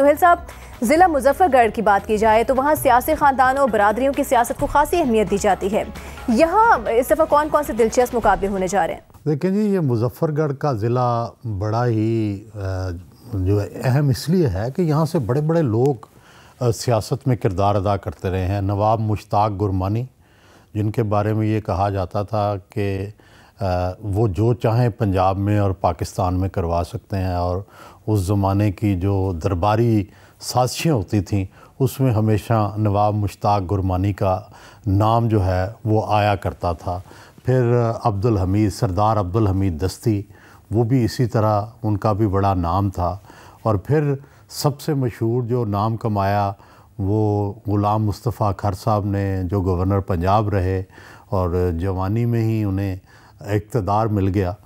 सुहेल साहब ज़िला मुजफ्फरगढ़ की बात की जाए तो वहाँ सियासी ख़ानदानों और बरदरीों की सियासत को खासी अहमियत दी जाती है यहाँ इस दफ़ा कौन कौन से दिलचस्प मुकाबले होने जा रहे हैं देखिए जी ये मुजफ्फ़रगढ़ का ज़िला बड़ा ही जो अहम इसलिए है कि यहाँ से बड़े बड़े लोग सियासत में किरदार अदा करते रहे हैं नवाब मुश्ताक गुरमानी जिनके बारे में ये कहा जाता था कि वो जो चाहें पंजाब में और पाकिस्तान में करवा सकते हैं और उस ज़माने की जो दरबारी साजिशें होती थीं उसमें हमेशा नवाब मुश्ताक गुरमानी का नाम जो है वो आया करता था फिर अब्दुल हमीद सरदार अब्दुल हमीद दस्ती वो भी इसी तरह उनका भी बड़ा नाम था और फिर सबसे मशहूर जो नाम कमाया वो ग़ुलाम मुस्तफ़ा खर साहब ने जो गवर्नर पंजाब रहे और जवानी में ही उन्हें इकतदार तो मिल गया